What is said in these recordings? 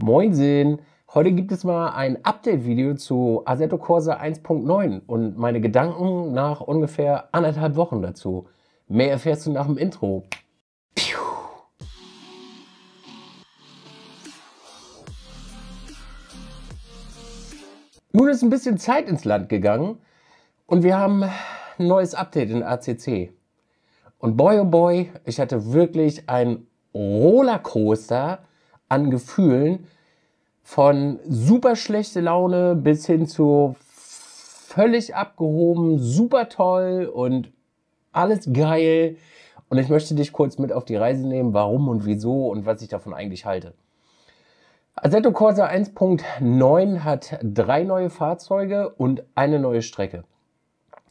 Moinsen! Heute gibt es mal ein Update-Video zu Assetto Corsa 1.9 und meine Gedanken nach ungefähr anderthalb Wochen dazu. Mehr erfährst du nach dem Intro. Piu. Nun ist ein bisschen Zeit ins Land gegangen und wir haben ein neues Update in ACC. Und boy oh boy, ich hatte wirklich ein Rollercoaster an Gefühlen, von super schlechte Laune bis hin zu völlig abgehoben, super toll und alles geil. Und ich möchte dich kurz mit auf die Reise nehmen, warum und wieso und was ich davon eigentlich halte. Assetto Corsa 1.9 hat drei neue Fahrzeuge und eine neue Strecke.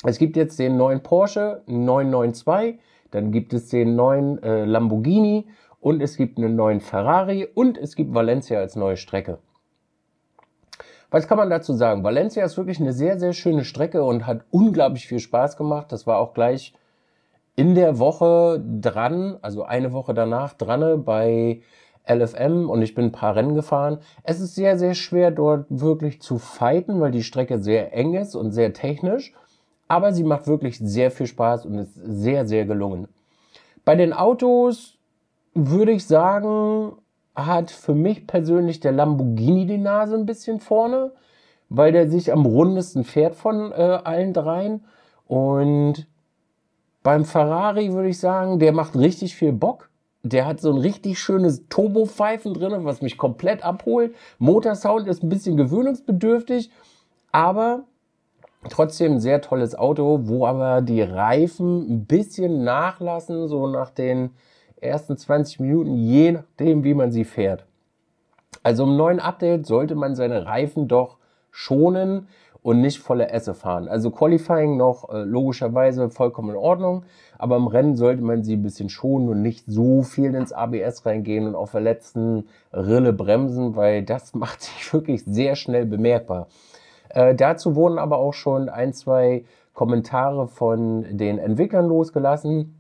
Es gibt jetzt den neuen Porsche 992, dann gibt es den neuen äh, Lamborghini und es gibt einen neuen Ferrari und es gibt Valencia als neue Strecke. Was kann man dazu sagen? Valencia ist wirklich eine sehr, sehr schöne Strecke und hat unglaublich viel Spaß gemacht. Das war auch gleich in der Woche dran, also eine Woche danach dran bei LFM und ich bin ein paar Rennen gefahren. Es ist sehr, sehr schwer dort wirklich zu fighten, weil die Strecke sehr eng ist und sehr technisch. Aber sie macht wirklich sehr viel Spaß und ist sehr, sehr gelungen. Bei den Autos würde ich sagen, hat für mich persönlich der Lamborghini die Nase ein bisschen vorne, weil der sich am rundesten fährt von äh, allen dreien. Und beim Ferrari würde ich sagen, der macht richtig viel Bock. Der hat so ein richtig schönes Turbo-Pfeifen drin, was mich komplett abholt. Motorsound ist ein bisschen gewöhnungsbedürftig, aber trotzdem ein sehr tolles Auto, wo aber die Reifen ein bisschen nachlassen, so nach den ersten 20 Minuten, je nachdem, wie man sie fährt. Also im neuen Update sollte man seine Reifen doch schonen und nicht volle Esse fahren. Also Qualifying noch äh, logischerweise vollkommen in Ordnung, aber im Rennen sollte man sie ein bisschen schonen und nicht so viel ins ABS reingehen und auf der letzten Rille bremsen, weil das macht sich wirklich sehr schnell bemerkbar. Äh, dazu wurden aber auch schon ein, zwei Kommentare von den Entwicklern losgelassen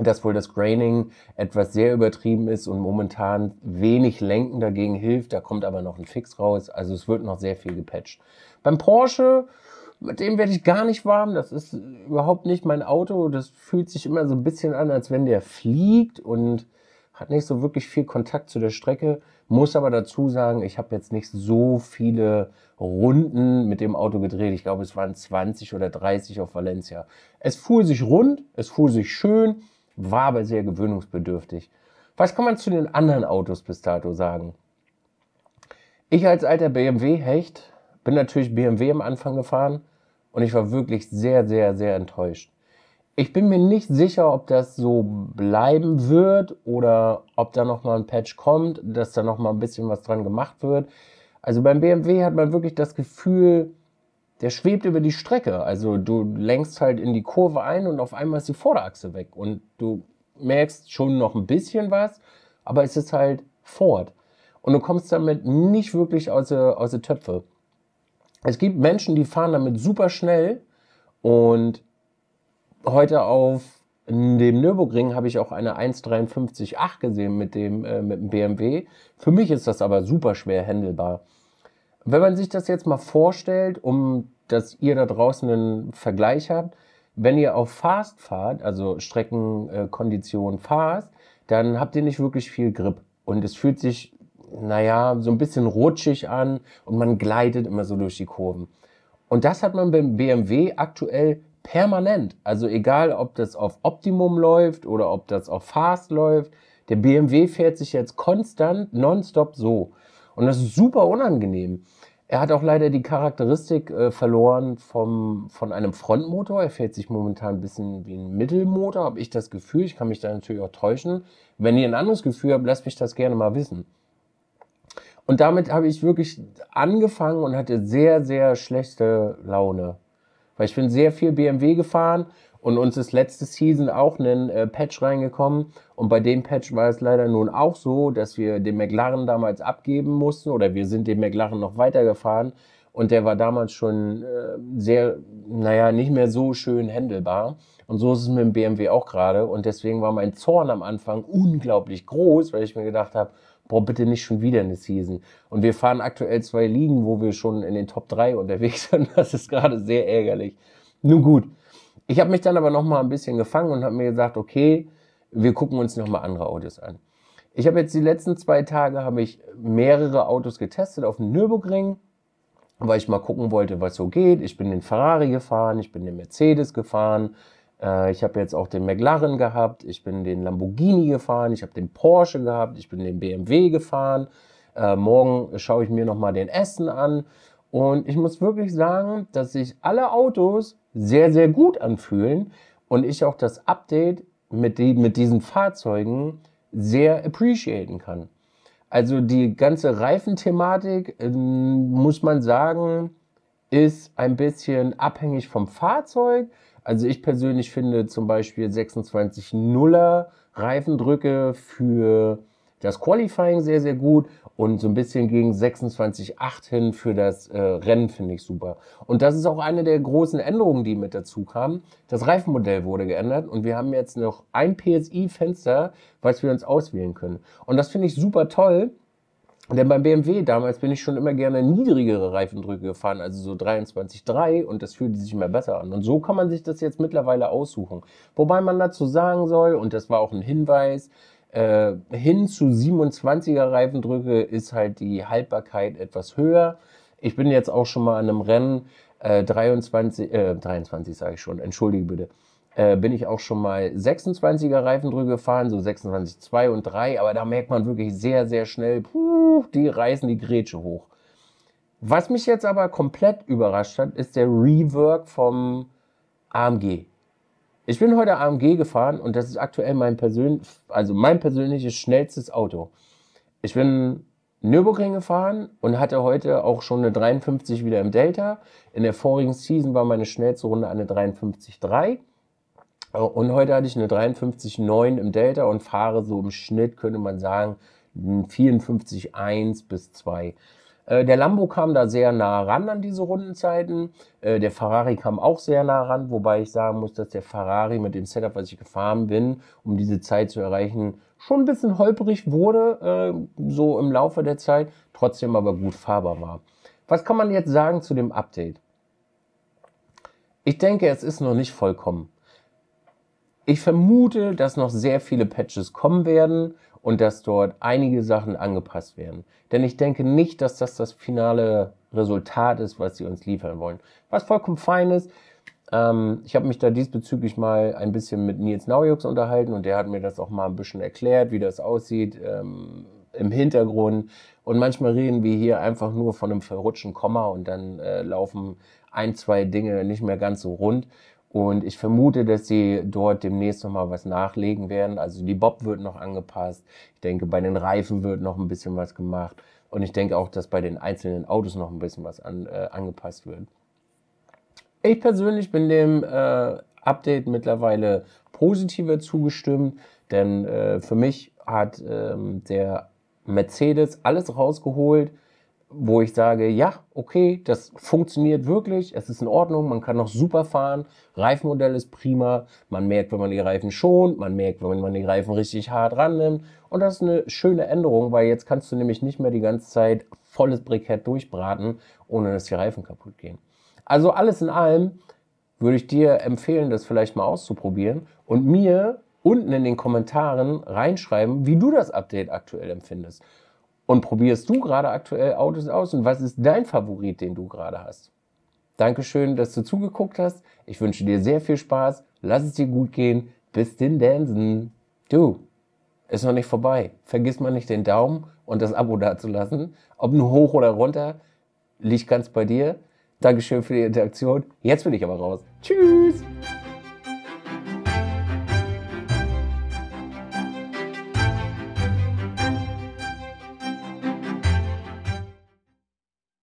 dass wohl das Graining etwas sehr übertrieben ist und momentan wenig Lenken dagegen hilft. Da kommt aber noch ein Fix raus. Also es wird noch sehr viel gepatcht. Beim Porsche, mit dem werde ich gar nicht warm. Das ist überhaupt nicht mein Auto. Das fühlt sich immer so ein bisschen an, als wenn der fliegt und hat nicht so wirklich viel Kontakt zu der Strecke. Muss aber dazu sagen, ich habe jetzt nicht so viele Runden mit dem Auto gedreht. Ich glaube, es waren 20 oder 30 auf Valencia. Es fuhr sich rund, es fuhr sich schön war aber sehr gewöhnungsbedürftig. Was kann man zu den anderen Autos bis dato sagen? Ich als alter BMW-Hecht bin natürlich BMW am Anfang gefahren und ich war wirklich sehr, sehr, sehr enttäuscht. Ich bin mir nicht sicher, ob das so bleiben wird oder ob da nochmal ein Patch kommt, dass da nochmal ein bisschen was dran gemacht wird. Also beim BMW hat man wirklich das Gefühl, der schwebt über die Strecke. Also du lenkst halt in die Kurve ein und auf einmal ist die Vorderachse weg. Und du merkst schon noch ein bisschen was, aber es ist halt fort. Und du kommst damit nicht wirklich aus der, aus der Töpfe. Es gibt Menschen, die fahren damit super schnell. Und heute auf dem Nürburgring habe ich auch eine 1,53,8 gesehen mit dem, äh, mit dem BMW. Für mich ist das aber super schwer händelbar. Wenn man sich das jetzt mal vorstellt, um dass ihr da draußen einen Vergleich habt, wenn ihr auf Fast fahrt, also Streckenkondition Fast, dann habt ihr nicht wirklich viel Grip. Und es fühlt sich, naja, so ein bisschen rutschig an und man gleitet immer so durch die Kurven. Und das hat man beim BMW aktuell permanent. Also egal, ob das auf Optimum läuft oder ob das auf Fast läuft, der BMW fährt sich jetzt konstant, nonstop so. Und das ist super unangenehm. Er hat auch leider die Charakteristik äh, verloren vom, von einem Frontmotor. Er fährt sich momentan ein bisschen wie ein Mittelmotor, habe ich das Gefühl. Ich kann mich da natürlich auch täuschen. Wenn ihr ein anderes Gefühl habt, lasst mich das gerne mal wissen. Und damit habe ich wirklich angefangen und hatte sehr, sehr schlechte Laune. Weil ich bin sehr viel BMW gefahren und uns ist letzte Season auch ein äh, Patch reingekommen. Und bei dem Patch war es leider nun auch so, dass wir den McLaren damals abgeben mussten oder wir sind den McLaren noch weitergefahren. Und der war damals schon äh, sehr, naja, nicht mehr so schön händelbar. Und so ist es mit dem BMW auch gerade. Und deswegen war mein Zorn am Anfang unglaublich groß, weil ich mir gedacht habe, boah, bitte nicht schon wieder eine Season. Und wir fahren aktuell zwei Ligen, wo wir schon in den Top 3 unterwegs sind. Das ist gerade sehr ärgerlich. Nun gut, ich habe mich dann aber noch mal ein bisschen gefangen und habe mir gesagt, okay, wir gucken uns noch mal andere Autos an. Ich habe jetzt die letzten zwei Tage habe ich mehrere Autos getestet auf dem Nürburgring, weil ich mal gucken wollte, was so geht. Ich bin den Ferrari gefahren, ich bin den Mercedes gefahren, äh, ich habe jetzt auch den McLaren gehabt, ich bin den Lamborghini gefahren, ich habe den Porsche gehabt, ich bin den BMW gefahren. Äh, morgen schaue ich mir noch mal den Essen an. Und ich muss wirklich sagen, dass sich alle Autos sehr, sehr gut anfühlen und ich auch das Update mit, die, mit diesen Fahrzeugen sehr appreciaten kann. Also die ganze Reifenthematik, ähm, muss man sagen, ist ein bisschen abhängig vom Fahrzeug. Also ich persönlich finde zum Beispiel 26 Nuller Reifendrücke für das Qualifying sehr, sehr gut und so ein bisschen gegen 26,8 hin für das äh, Rennen finde ich super. Und das ist auch eine der großen Änderungen, die mit dazu kamen. Das Reifenmodell wurde geändert und wir haben jetzt noch ein PSI-Fenster, was wir uns auswählen können. Und das finde ich super toll, denn beim BMW damals bin ich schon immer gerne niedrigere Reifendrücke gefahren, also so 23,3 und das fühlte sich immer besser an. Und so kann man sich das jetzt mittlerweile aussuchen. Wobei man dazu sagen soll, und das war auch ein Hinweis, äh, hin zu 27er Reifendrücke ist halt die Haltbarkeit etwas höher. Ich bin jetzt auch schon mal an einem Rennen äh, 23, äh, 23 sage ich schon, entschuldige bitte, äh, bin ich auch schon mal 26er Reifendrücke gefahren, so 26, 2 und 3, aber da merkt man wirklich sehr, sehr schnell, puh, die reißen die Grätsche hoch. Was mich jetzt aber komplett überrascht hat, ist der Rework vom AMG. Ich bin heute AMG gefahren und das ist aktuell mein, persönlich, also mein persönliches schnellstes Auto. Ich bin Nürburgring gefahren und hatte heute auch schon eine 53 wieder im Delta. In der vorigen Season war meine schnellste Runde eine 53,3. Und heute hatte ich eine 53,9 im Delta und fahre so im Schnitt, könnte man sagen, 54,1 bis 2. Äh, der Lambo kam da sehr nah ran an diese Rundenzeiten. Äh, der Ferrari kam auch sehr nah ran, wobei ich sagen muss, dass der Ferrari mit dem Setup, was ich gefahren bin, um diese Zeit zu erreichen, schon ein bisschen holprig wurde, äh, so im Laufe der Zeit, trotzdem aber gut fahrbar war. Was kann man jetzt sagen zu dem Update? Ich denke, es ist noch nicht vollkommen. Ich vermute, dass noch sehr viele Patches kommen werden und dass dort einige Sachen angepasst werden. Denn ich denke nicht, dass das das finale Resultat ist, was sie uns liefern wollen. Was vollkommen fein ist. Ähm, ich habe mich da diesbezüglich mal ein bisschen mit Nils Naujux unterhalten und der hat mir das auch mal ein bisschen erklärt, wie das aussieht ähm, im Hintergrund. Und manchmal reden wir hier einfach nur von einem verrutschen Komma und dann äh, laufen ein, zwei Dinge nicht mehr ganz so rund. Und ich vermute, dass sie dort demnächst nochmal was nachlegen werden. Also die Bob wird noch angepasst. Ich denke, bei den Reifen wird noch ein bisschen was gemacht. Und ich denke auch, dass bei den einzelnen Autos noch ein bisschen was an, äh, angepasst wird. Ich persönlich bin dem äh, Update mittlerweile positiver zugestimmt, denn äh, für mich hat ähm, der Mercedes alles rausgeholt, wo ich sage, ja, okay, das funktioniert wirklich, es ist in Ordnung, man kann noch super fahren, Reifenmodell ist prima, man merkt, wenn man die Reifen schont, man merkt, wenn man die Reifen richtig hart rannimmt und das ist eine schöne Änderung, weil jetzt kannst du nämlich nicht mehr die ganze Zeit volles Brikett durchbraten, ohne dass die Reifen kaputt gehen. Also alles in allem würde ich dir empfehlen, das vielleicht mal auszuprobieren und mir unten in den Kommentaren reinschreiben, wie du das Update aktuell empfindest. Und probierst du gerade aktuell Autos aus und was ist dein Favorit, den du gerade hast? Dankeschön, dass du zugeguckt hast. Ich wünsche dir sehr viel Spaß. Lass es dir gut gehen. Bis den Dansen. Du, ist noch nicht vorbei. Vergiss mal nicht den Daumen und das Abo dazulassen. Ob nur hoch oder runter, liegt ganz bei dir. Dankeschön für die Interaktion. Jetzt will ich aber raus. Tschüss!